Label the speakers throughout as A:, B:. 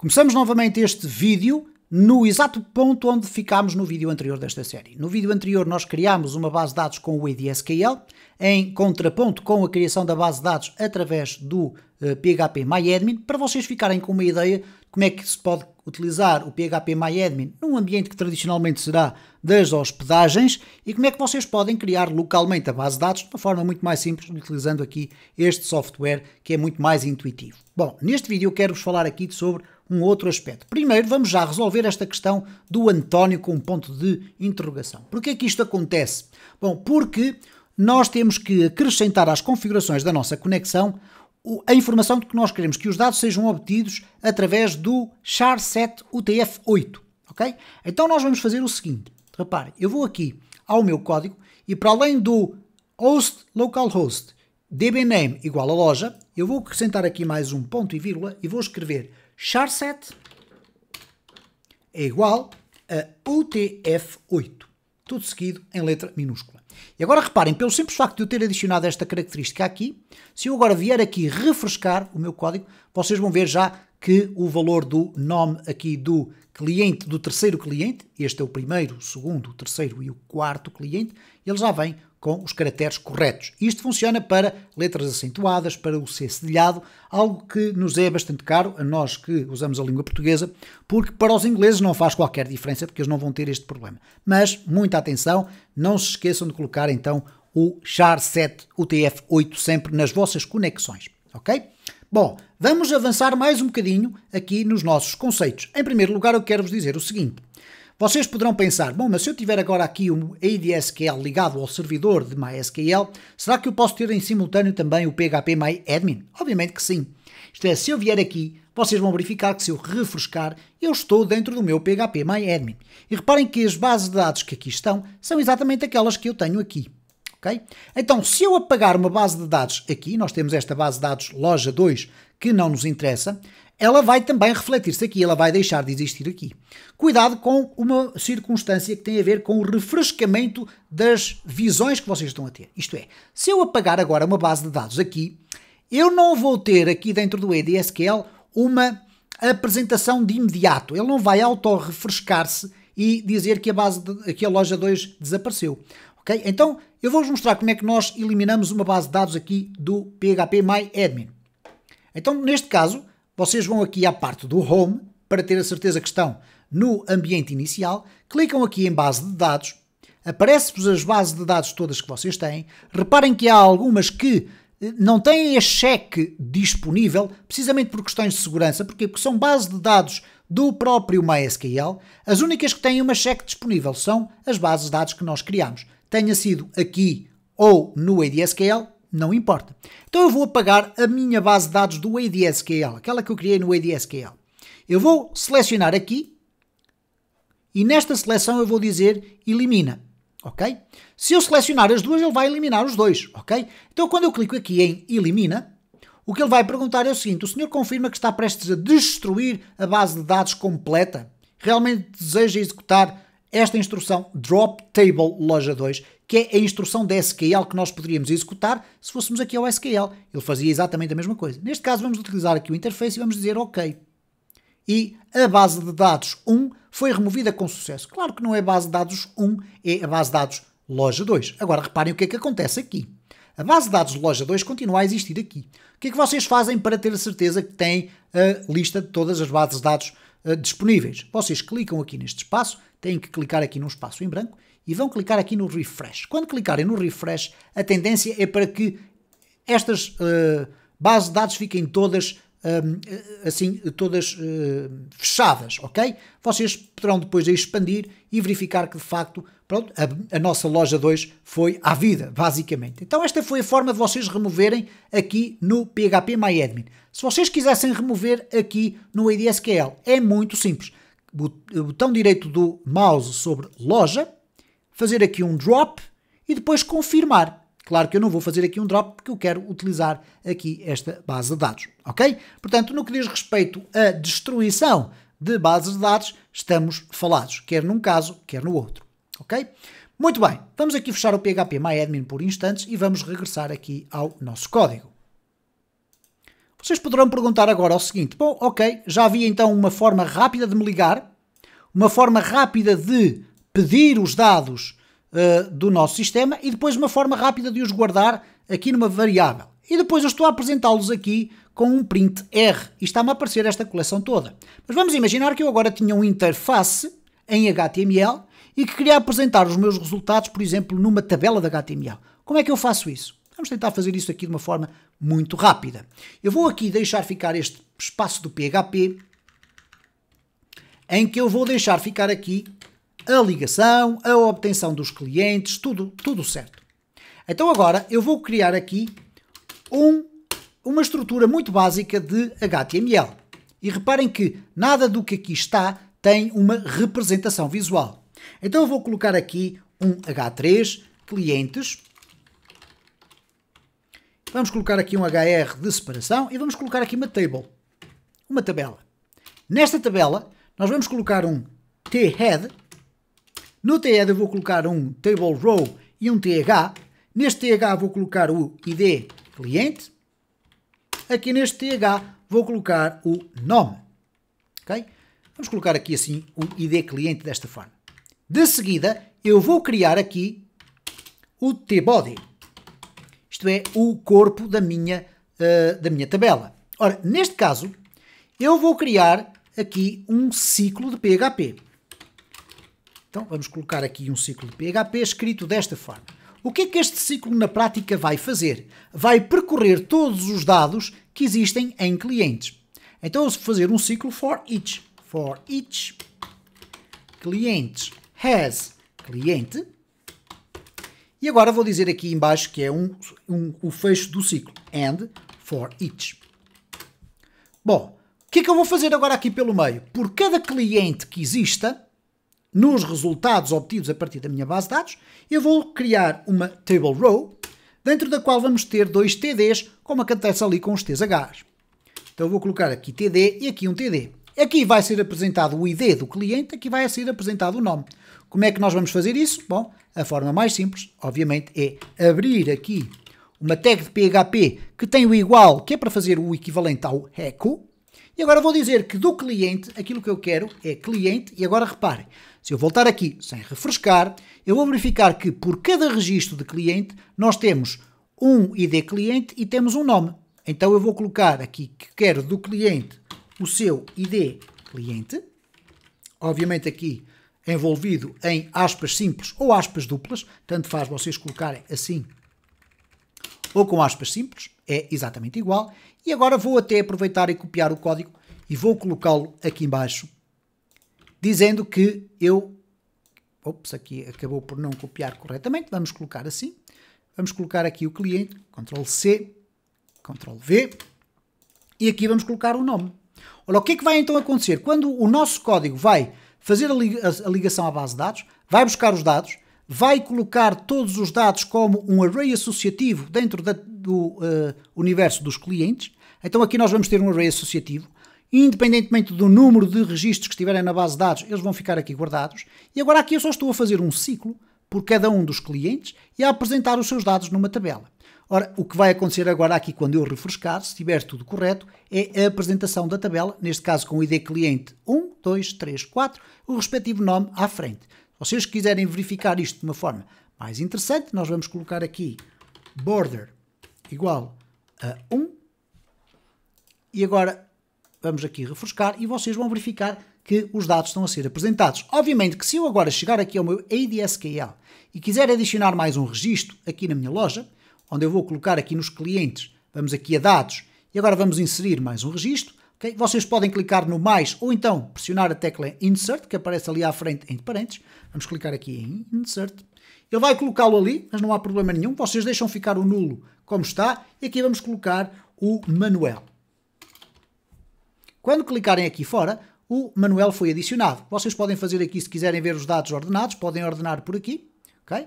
A: Começamos novamente este vídeo no exato ponto onde ficámos no vídeo anterior desta série. No vídeo anterior nós criámos uma base de dados com o ADSQL, em contraponto com a criação da base de dados através do eh, PHP MyAdmin para vocês ficarem com uma ideia de como é que se pode utilizar o PHP MyAdmin num ambiente que tradicionalmente será das hospedagens e como é que vocês podem criar localmente a base de dados de uma forma muito mais simples utilizando aqui este software que é muito mais intuitivo. Bom, neste vídeo eu quero-vos falar aqui sobre um outro aspecto. Primeiro vamos já resolver esta questão do António com um ponto de interrogação. Porquê é que isto acontece? Bom, porque nós temos que acrescentar às configurações da nossa conexão a informação de que nós queremos que os dados sejam obtidos através do char 7 UTF-8, ok? Então nós vamos fazer o seguinte, reparem, eu vou aqui ao meu código e para além do host localhost dbname igual a loja, eu vou acrescentar aqui mais um ponto e vírgula e vou escrever char7 é igual a UTF-8, tudo seguido em letra minúscula. E agora reparem, pelo simples facto de eu ter adicionado esta característica aqui, se eu agora vier aqui refrescar o meu código, vocês vão ver já que o valor do nome aqui do cliente, do terceiro cliente, este é o primeiro, o segundo, o terceiro e o quarto cliente, ele já vem com os caracteres corretos. Isto funciona para letras acentuadas, para o C cedilhado, algo que nos é bastante caro a nós que usamos a língua portuguesa, porque para os ingleses não faz qualquer diferença, porque eles não vão ter este problema. Mas muita atenção, não se esqueçam de colocar então o char 7 UTF-8 sempre nas vossas conexões, ok? Bom, vamos avançar mais um bocadinho aqui nos nossos conceitos. Em primeiro lugar, eu quero vos dizer o seguinte. Vocês poderão pensar, bom, mas se eu tiver agora aqui um ADSQL ligado ao servidor de MySQL, será que eu posso ter em simultâneo também o PHP MyAdmin? Obviamente que sim. Isto é, se eu vier aqui, vocês vão verificar que se eu refrescar, eu estou dentro do meu PHP MyAdmin. E reparem que as bases de dados que aqui estão são exatamente aquelas que eu tenho aqui ok? Então, se eu apagar uma base de dados aqui, nós temos esta base de dados loja 2 que não nos interessa, ela vai também refletir-se aqui, ela vai deixar de existir aqui. Cuidado com uma circunstância que tem a ver com o refrescamento das visões que vocês estão a ter. Isto é, se eu apagar agora uma base de dados aqui, eu não vou ter aqui dentro do EDSQL uma apresentação de imediato. Ele não vai auto-refrescar-se e dizer que a, base de, que a loja 2 desapareceu. Ok? Então, eu vou-vos mostrar como é que nós eliminamos uma base de dados aqui do PHP MyAdmin. Então, neste caso, vocês vão aqui à parte do Home, para ter a certeza que estão no ambiente inicial, clicam aqui em Base de Dados, aparece-vos as bases de dados todas que vocês têm. Reparem que há algumas que eh, não têm a cheque disponível, precisamente por questões de segurança, Porquê? porque são bases de dados do próprio MySQL. As únicas que têm uma cheque disponível são as bases de dados que nós criamos tenha sido aqui ou no ADSQL, não importa. Então eu vou apagar a minha base de dados do ADSQL, aquela que eu criei no ADSQL. Eu vou selecionar aqui e nesta seleção eu vou dizer elimina, ok? Se eu selecionar as duas, ele vai eliminar os dois, ok? Então quando eu clico aqui em elimina, o que ele vai perguntar é o seguinte, o senhor confirma que está prestes a destruir a base de dados completa? Realmente deseja executar esta instrução drop table loja 2, que é a instrução da SQL que nós poderíamos executar se fôssemos aqui ao SQL. Ele fazia exatamente a mesma coisa. Neste caso, vamos utilizar aqui o interface e vamos dizer OK. E a base de dados 1 foi removida com sucesso. Claro que não é base de dados 1, é a base de dados loja 2. Agora reparem o que é que acontece aqui. A base de dados loja 2 continua a existir aqui. O que é que vocês fazem para ter a certeza que têm a lista de todas as bases de dados eh, disponíveis. Vocês clicam aqui neste espaço, têm que clicar aqui num espaço em branco e vão clicar aqui no refresh. Quando clicarem no refresh, a tendência é para que estas uh, eh, bases de dados fiquem todas Hum, assim todas eh, fechadas, ok? Vocês poderão depois expandir e verificar que de facto pronto, a, a, nossa loja 2 foi à vida, basicamente. Então esta foi a forma de vocês removerem aqui no PHP MyAdmin. Se vocês quisessem remover aqui no ADSQL, é muito simples. Botão direito do mouse sobre loja, fazer aqui um drop e depois confirmar. Claro que eu não vou fazer aqui um drop porque eu quero utilizar aqui esta base de dados, ok? Portanto, no que diz respeito à destruição de bases de dados, estamos falados, quer num caso, quer no outro, ok? Muito bem, vamos aqui fechar o PHP MyAdmin por instantes e vamos regressar aqui ao nosso código. Vocês poderão perguntar agora o seguinte: bom, ok, já havia então uma forma rápida de me ligar, uma forma rápida de pedir os dados uh, do nosso sistema e depois uma forma rápida de os guardar aqui numa variável. E depois eu estou a apresentá-los aqui com um print R e está-me a aparecer esta coleção toda. Mas vamos imaginar que eu agora tinha um interface em HTML e que queria apresentar os meus resultados, por exemplo, numa tabela de HTML. Como é que eu faço isso? Vamos tentar fazer isso aqui de uma forma muito rápida. Eu vou aqui deixar ficar este espaço do PHP, em que eu vou deixar ficar aqui a ligação, a obtenção dos clientes, tudo, tudo certo. Então agora eu vou criar aqui um, uma estrutura muito básica de HTML. E reparem que nada do que aqui está tem uma representação visual. Então eu vou colocar aqui um H3, clientes. Vamos colocar aqui um HR de separação e vamos colocar aqui uma table, uma tabela. Nesta tabela nós vamos colocar um T-head no TED eu vou colocar um table row e um TH. Neste TH vou colocar o ID cliente. Aqui neste TH vou colocar o nome. Okay? Vamos colocar aqui assim o ID cliente desta forma. De seguida eu vou criar aqui o tbody. Isto é o corpo da minha, uh, da minha tabela. Ora, neste caso eu vou criar aqui um ciclo de PHP. Então vamos colocar aqui um ciclo de PHP escrito desta forma. O que é que este ciclo na prática vai fazer? Vai percorrer todos os dados que existem em clientes. Então vou fazer um ciclo for each. For each clientes has cliente. E agora vou dizer aqui embaixo que é um, um, o fecho do ciclo. And for each. Bom, o que é que eu vou fazer agora aqui pelo meio? Por cada cliente que exista, nos resultados obtidos a partir da minha base de dados, eu vou criar uma table row, dentro da qual vamos ter dois TDs, como acontece ali com os TSHs. Então vou colocar aqui TD e aqui um TD. Aqui vai ser apresentado o ID do cliente, aqui vai ser apresentado o nome. Como é que nós vamos fazer isso? Bom, a forma mais simples, obviamente, é abrir aqui uma tag de PHP que tem o igual, que é para fazer o equivalente ao echo. E agora vou dizer que do cliente, aquilo que eu quero é cliente, e agora reparem, se eu voltar aqui sem refrescar, eu vou verificar que por cada registro de cliente nós temos um ID cliente e temos um nome. Então eu vou colocar aqui que quero do cliente o seu ID cliente, obviamente aqui envolvido em aspas simples ou aspas duplas, tanto faz vocês colocarem assim ou com aspas simples, é exatamente igual. E agora vou até aproveitar e copiar o código e vou colocá-lo aqui embaixo dizendo que eu. Ops, aqui acabou por não copiar corretamente. Vamos colocar assim. Vamos colocar aqui o cliente, Ctrl C, Ctrl V, e aqui vamos colocar o nome. Olha, o que é que vai então acontecer? Quando o nosso código vai fazer a ligação à base de dados, vai buscar os dados, vai colocar todos os dados como um array associativo dentro da, do uh, universo dos clientes. Então aqui nós vamos ter um array associativo independentemente do número de registros que estiverem na base de dados, eles vão ficar aqui guardados. E agora aqui eu só estou a fazer um ciclo por cada um dos clientes e a apresentar os seus dados numa tabela. Ora, o que vai acontecer agora aqui quando eu refrescar, se tiver tudo correto, é a apresentação da tabela, neste caso com o ID cliente 1, 2, 3, 4, o respectivo nome à frente. Se vocês quiserem verificar isto de uma forma mais interessante, nós vamos colocar aqui border igual a 1 e agora vamos aqui refrescar e vocês vão verificar que os dados estão a ser apresentados. Obviamente que se eu agora chegar aqui ao meu ADSKL e quiser adicionar mais um registro aqui na minha loja, onde eu vou colocar aqui nos clientes, vamos aqui a dados e agora vamos inserir mais um registro, okay? vocês podem clicar no mais ou então pressionar a tecla Insert, que aparece ali à frente entre parênteses, vamos clicar aqui em Insert, ele vai colocá-lo ali, mas não há problema nenhum, vocês deixam ficar o nulo como está e aqui vamos colocar o Manuel. Quando clicarem aqui fora, o manual foi adicionado. Vocês podem fazer aqui, se quiserem ver os dados ordenados, podem ordenar por aqui, ok?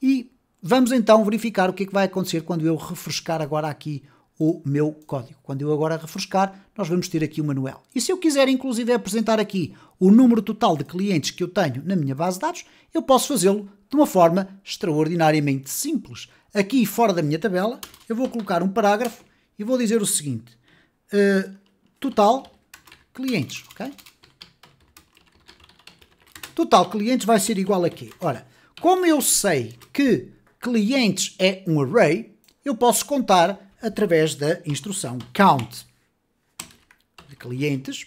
A: E vamos então verificar o que é que vai acontecer quando eu refrescar agora aqui o meu código. Quando eu agora refrescar, nós vamos ter aqui o manual. E se eu quiser, inclusive, apresentar aqui o número total de clientes que eu tenho na minha base de dados, eu posso fazê-lo de uma forma extraordinariamente simples. Aqui fora da minha tabela, eu vou colocar um parágrafo e vou dizer o seguinte. Uh, total clientes, ok? Total clientes vai ser igual a quê? Ora, como eu sei que clientes é um array, eu posso contar através da instrução count de clientes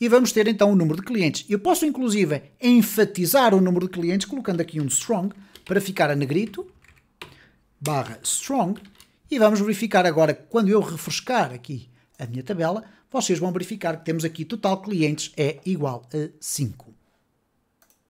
A: e vamos ter então o número de clientes. Eu posso inclusive enfatizar o número de clientes colocando aqui um strong para ficar a negrito, barra strong, e vamos verificar agora, quando eu refrescar aqui a minha tabela, vocês vão verificar que temos aqui total clientes é igual a 5.